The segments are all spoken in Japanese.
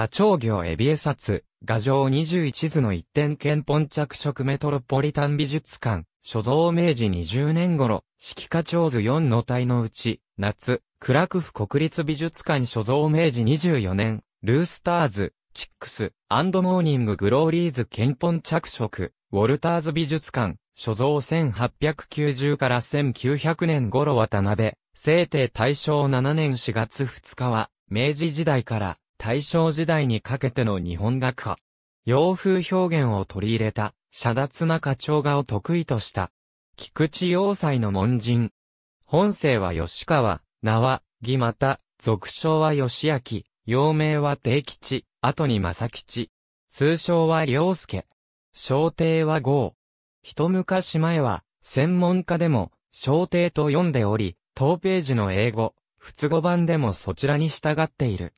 花鳥業エビエサツ、画像21図の一点憲本着色メトロポリタン美術館、所蔵明治20年頃、式花鳥図4の体のうち、夏、クラクフ国立美術館所蔵明治24年、ルースターズ、チックス、アンドモーニンググローリーズ憲本着色、ウォルターズ美術館、所蔵1890から1900年頃渡辺、聖帝大正7年4月2日は、明治時代から大正時代にかけての日本学派。洋風表現を取り入れた、遮奪課長画を得意とした。菊池要塞の門人。本姓は吉川、名は、義また、俗称は吉明、幼名は定吉、後に正吉。通称は良介。小帝は豪。一昔前は、専門家でも、小帝と読んでおり、当ページの英語、仏語版でもそちらに従っている。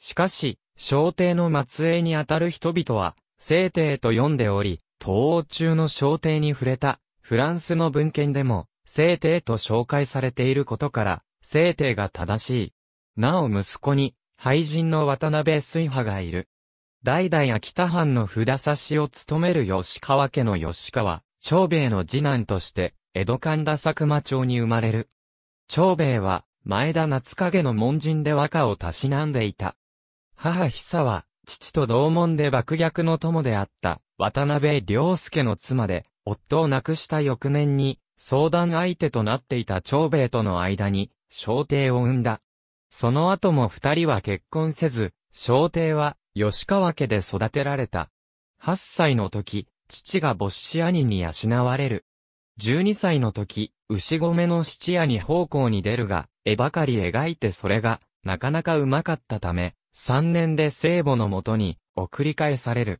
しかし、小帝の末裔にあたる人々は、聖帝と呼んでおり、東欧中の小帝に触れた、フランスの文献でも、聖帝と紹介されていることから、聖帝が正しい。なお息子に、廃人の渡辺水波がいる。代々秋田藩の札差しを務める吉川家の吉川、長兵衛の次男として、江戸神田佐久間町に生まれる。長兵衛は、前田夏影の門人で和歌をたしなんでいた。母久は、父と同門で爆逆の友であった、渡辺良介の妻で、夫を亡くした翌年に、相談相手となっていた長兵衛との間に、小帝を生んだ。その後も二人は結婚せず、小帝は、吉川家で育てられた。八歳の時、父が没子兄に養われる。十二歳の時、牛込の七夜に奉公に出るが、絵ばかり描いてそれが、なかなかうまかったため、3年で聖母のもとに送り返される。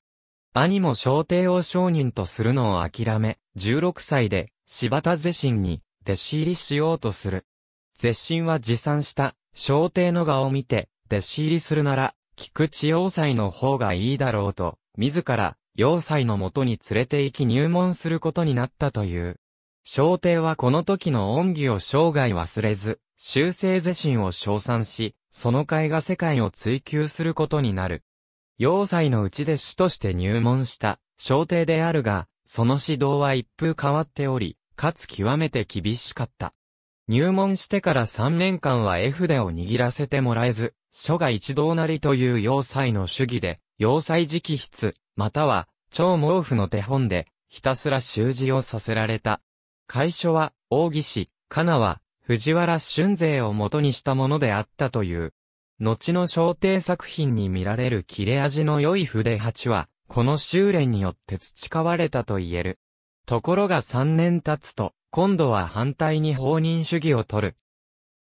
兄も小帝を商人とするのを諦め、16歳で柴田是神に弟子入りしようとする。是神は持参した小帝の画を見て、弟子入りするなら、菊池要塞の方がいいだろうと、自ら要塞のもとに連れて行き入門することになったという。小帝はこの時の恩義を生涯忘れず、修正是神を称賛し、その会が世界を追求することになる。要塞のうちで主として入門した、小帝であるが、その指導は一風変わっており、かつ極めて厳しかった。入門してから3年間は絵筆を握らせてもらえず、書が一同なりという要塞の主義で、要塞直筆、または、超毛布の手本で、ひたすら習字をさせられた。会書は、王羲之、かなは、藤原春勢を元にしたものであったという。後の小帝作品に見られる切れ味の良い筆鉢は、この修練によって培われたと言える。ところが3年経つと、今度は反対に放任主義を取る。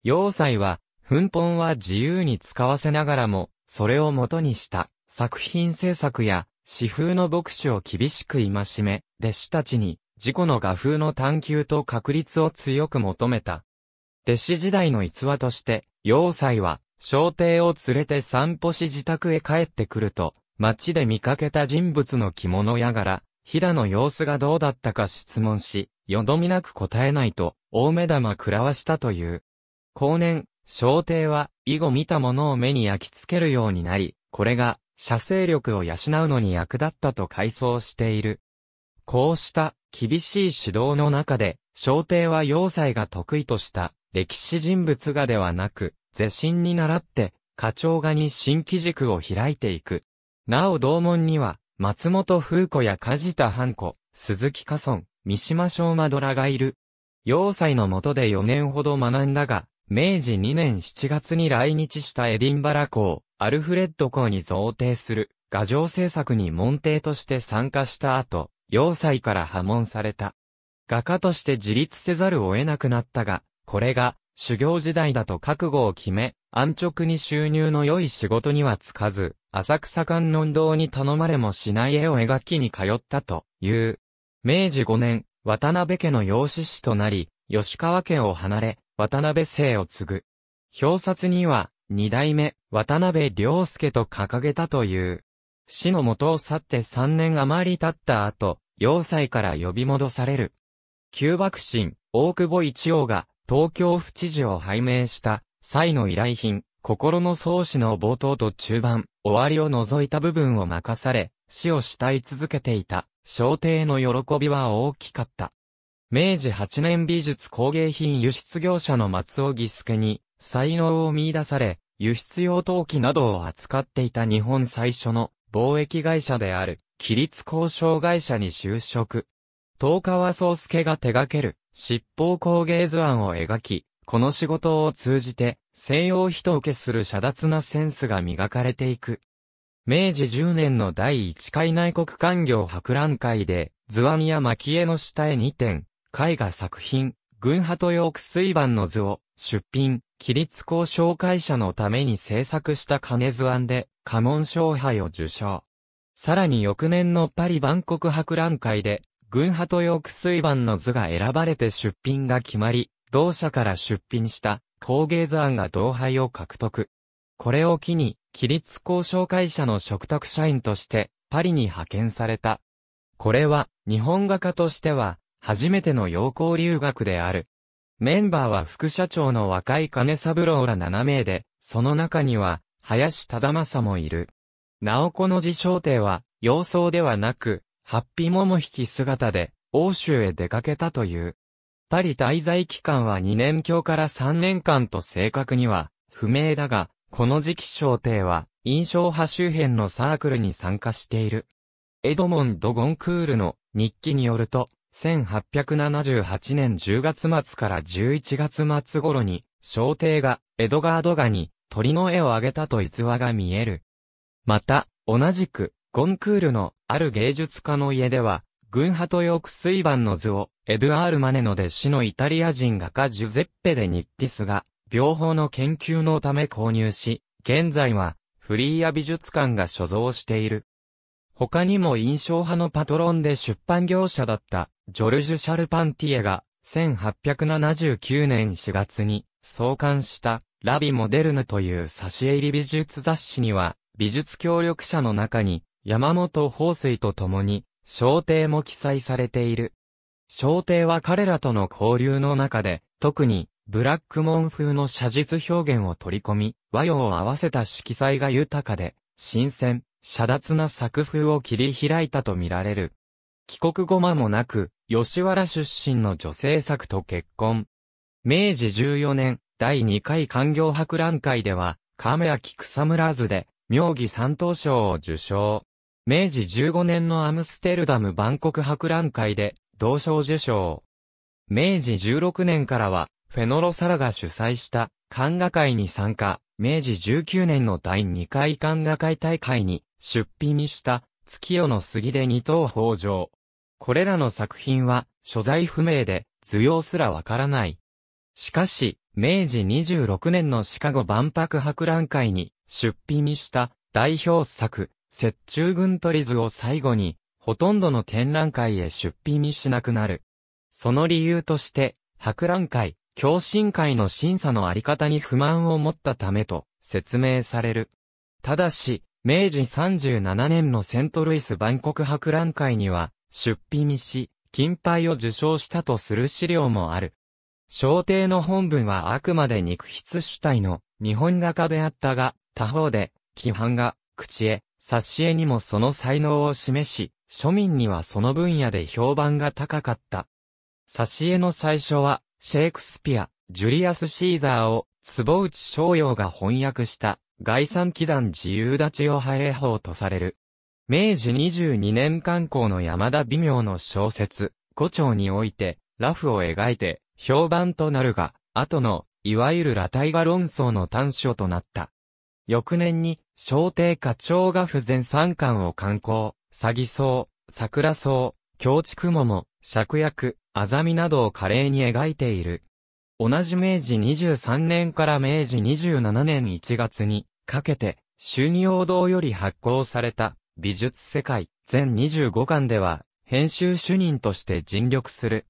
要塞は、奮本は自由に使わせながらも、それを元にした作品制作や、詩風の牧師を厳しく戒め、弟子たちに、自己の画風の探求と確立を強く求めた。弟子時代の逸話として、要塞は、小帝を連れて散歩し自宅へ帰ってくると、街で見かけた人物の着物やがら、だの様子がどうだったか質問し、よどみなく答えないと、大目玉食らわしたという。後年、小帝は、以後見たものを目に焼き付けるようになり、これが、射精力を養うのに役立ったと回想している。こうした、厳しい指導の中で、小帝は要塞が得意とした、歴史人物画ではなく、是心に倣って、課長画に新機軸を開いていく。なお同門には、松本風子や梶田半子、鈴木家村、三島昌馬ドラがいる。要塞の下で4年ほど学んだが、明治2年7月に来日したエディンバラ校、アルフレッド校に贈呈する、画像制作に門弟として参加した後、要塞から破門された。画家として自立せざるを得なくなったが、これが修行時代だと覚悟を決め、安直に収入の良い仕事にはつかず、浅草観音堂に頼まれもしない絵を描きに通ったという。明治5年、渡辺家の養子師となり、吉川家を離れ、渡辺姓を継ぐ。表札には、二代目、渡辺良介と掲げたという。死の元を去って3年余り経った後、要塞から呼び戻される。旧幕臣、大久保一王が、東京府知事を拝命した際の依頼品、心の創始の冒頭と中盤、終わりを除いた部分を任され、死を慕い続けていた、朝廷の喜びは大きかった。明治8年美術工芸品輸出業者の松尾義助に、才能を見出され、輸出用陶器などを扱っていた日本最初の貿易会社である、規律交渉会社に就職。東川宗介が手掛ける、七宝工芸図案を描き、この仕事を通じて、西洋人受けする遮脱なセンスが磨かれていく。明治10年の第1回内国官業博覧会で、図案や蒔絵の下絵2点、絵画作品、群派と洋区水盤の図を出品、規立校紹介者のために制作した金図案で、家紋賞杯を受賞。さらに翌年のパリ万国博覧会で、群派とヨー水盤の図が選ばれて出品が決まり、同社から出品した工芸図案が同配を獲得。これを機に、規立交渉会社の嘱託社員としてパリに派遣された。これは日本画家としては初めての洋行留学である。メンバーは副社長の若い金三郎ら7名で、その中には林忠正もいる。なおこの自称帝は、洋装ではなく、ハッピモモ引き姿で、欧州へ出かけたという。パリ滞在期間は2年強から3年間と正確には、不明だが、この時期小帝は、印象派周辺のサークルに参加している。エドモンド・ゴンクールの日記によると、1878年10月末から11月末頃に、小帝がエドガードガに鳥の絵をあげたと逸話が見える。また、同じくゴンクールのある芸術家の家では、軍派とよく水盤の図を、エドアール・マネの弟子のイタリア人画家ジュゼッペ・デ・ニッティスが、両方の研究のため購入し、現在は、フリーア美術館が所蔵している。他にも印象派のパトロンで出版業者だった、ジョルジュ・シャルパンティエが、1879年4月に、創刊した、ラビ・モデルヌという差し入り美術雑誌には、美術協力者の中に、山本法水と共に、小帝も記載されている。小帝は彼らとの交流の中で、特に、ブラックモン風の写実表現を取り込み、和洋を合わせた色彩が豊かで、新鮮、遮奪な作風を切り開いたとみられる。帰国後間もなく、吉原出身の女性作と結婚。明治14年、第2回官業博覧会では、亀秋草村図で、妙義三等賞を受賞。明治15年のアムステルダム万国博覧会で、同賞受賞。明治16年からは、フェノロサラが主催した、漢画会に参加、明治19年の第2回漢画会大会に、出品した、月夜の杉で二等宝穣。これらの作品は、所在不明で、図様すらわからない。しかし、明治26年のシカゴ万博博覧会に、出品した、代表作、雪中軍取図を最後に、ほとんどの展覧会へ出品にしなくなる。その理由として、博覧会、共振会の審査のあり方に不満を持ったためと説明される。ただし、明治37年のセントルイス万国博覧会には、出品にし、金牌を受賞したとする資料もある。小帝の本文はあくまで肉筆主体の日本画家であったが、他方で、規範が、口へ、挿絵にもその才能を示し、庶民にはその分野で評判が高かった。挿絵の最初は、シェイクスピア、ジュリアス・シーザーを、坪内逍遥が翻訳した、概算祈団自由立ちを派営法とされる。明治22年刊行の山田微妙の小説、五丁において、ラフを描いて、評判となるが、後の、いわゆるラタイガ論争の短所となった。翌年に、小帝課長が不全三巻を刊行、詐欺草、桜草、京畜桃、芍薬、あざみなどを華麗に描いている。同じ明治23年から明治27年1月にかけて、春陽堂より発行された美術世界全25巻では、編集主任として尽力する。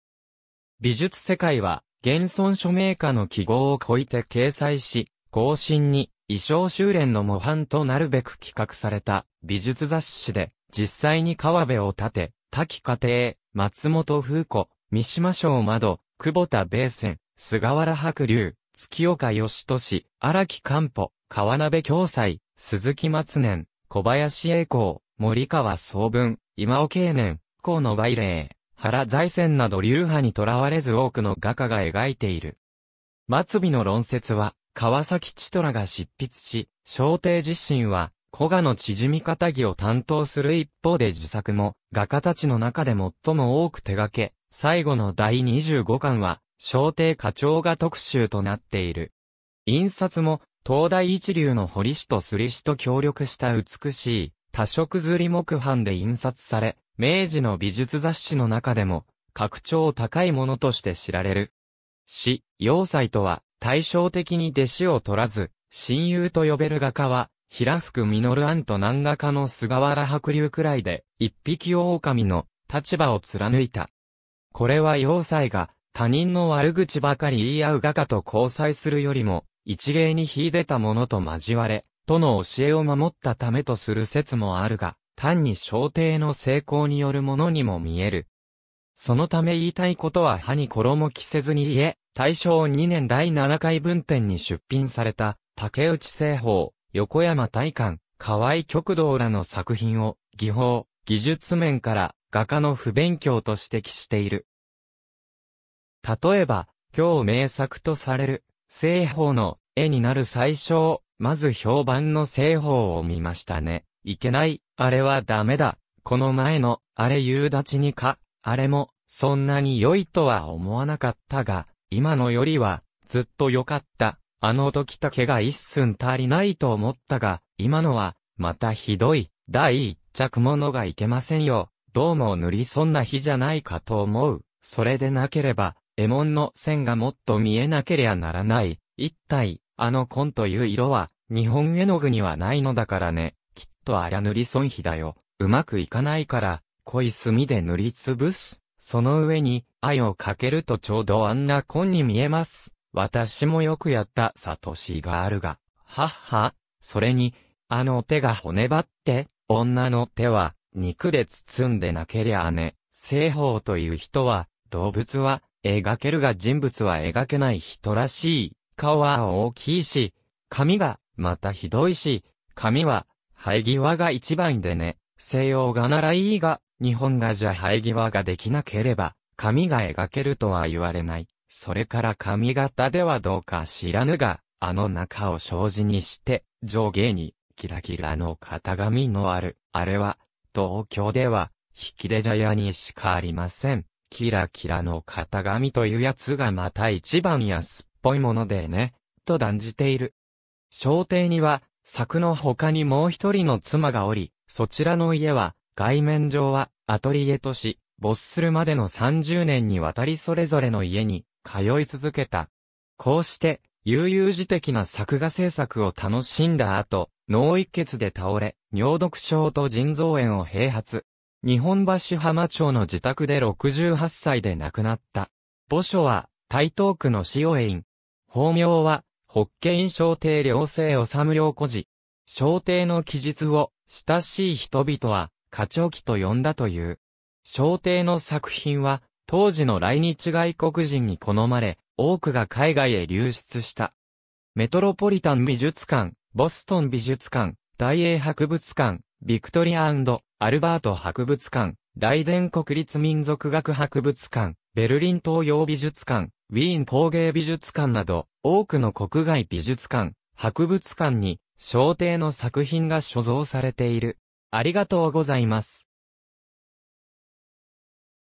美術世界は、現存署名家の記号を超えて掲載し、更新に衣装修練の模範となるべく企画された美術雑誌で、実際に川辺を立て、滝家庭、松本風子、三島省窓、久保田米線、菅原白龍、月岡義俊、荒木漢歩、川鍋京斎、鈴木松年、小林栄光、森川総文、今尾経年、河野梅霊、原財仙など流派にとらわれず多くの画家が描いている。末尾の論説は、川崎千虎が執筆し、小帝自身は、古賀の縮み方着を担当する一方で自作も、画家たちの中で最も多く手掛け、最後の第25巻は、小帝課長が特集となっている。印刷も、東大一流の堀師と摺師と協力した美しい、多色刷り木版で印刷され、明治の美術雑誌の中でも、格調高いものとして知られる。詩、要塞とは、対照的に弟子を取らず、親友と呼べる画家は、平福実庵と南画家の菅原白龍くらいで、一匹狼の立場を貫いた。これは要塞が、他人の悪口ばかり言い合う画家と交際するよりも、一芸に秀でたものと交われ、との教えを守ったためとする説もあるが、単に小帝の成功によるものにも見える。そのため言いたいことは歯に衣着せずに言え、大正2年第7回文展に出品された、竹内製法、横山大観、河合極道らの作品を、技法、技術面から画家の不勉強と指摘している。例えば、今日名作とされる、製法の絵になる最初まず評判の製法を見ましたね。いけない、あれはダメだ。この前の、あれ夕立にか、あれも、そんなに良いとは思わなかったが、今のよりは、ずっと良かった。あの時だけが一寸足りないと思ったが、今のは、またひどい。第一着ものがいけませんよ。どうも塗りそんな日じゃないかと思う。それでなければ、エモンの線がもっと見えなけりゃならない。一体、あの紺という色は、日本絵の具にはないのだからね。きっとありゃ塗り損比だよ。うまくいかないから、濃い墨で塗りつぶす。その上に、愛をかけるとちょうどあんな紺に見えます。私もよくやった、サトシがあるが。はっは、それに、あの手が骨張って、女の手は、肉で包んでなけりゃあね。西方という人は、動物は、描けるが人物は描けない人らしい。顔は大きいし、髪が、またひどいし、髪は、生え際が一番でね。西洋がならいいが、日本画じゃ生え際ができなければ、紙が描けるとは言われない。それから髪型ではどうか知らぬが、あの中を障子にして、上下に、キラキラの型紙のある、あれは、東京では、引き出茶屋にしかありません。キラキラの型紙というやつがまた一番安っぽいものでね、と断じている。商店には、柵の他にもう一人の妻がおり、そちらの家は、外面上はアトリエとし、没するまでの30年にわたりそれぞれの家に通い続けた。こうして、悠々自適な作画制作を楽しんだ後、脳一血で倒れ、尿毒症と腎臓炎を併発。日本橋浜町の自宅で68歳で亡くなった。墓所は、台東区の塩園。法名は、北県小帝良政治良孤児。小帝の記述を、親しい人々は、花鳥期と呼んだという。小帝の作品は、当時の来日外国人に好まれ、多くが海外へ流出した。メトロポリタン美術館、ボストン美術館、大英博物館、ビクトリアアルバート博物館、ライデン国立民族学博物館、ベルリン東洋美術館、ウィーン工芸美術館など、多くの国外美術館、博物館に、小帝の作品が所蔵されている。ありがとうございます。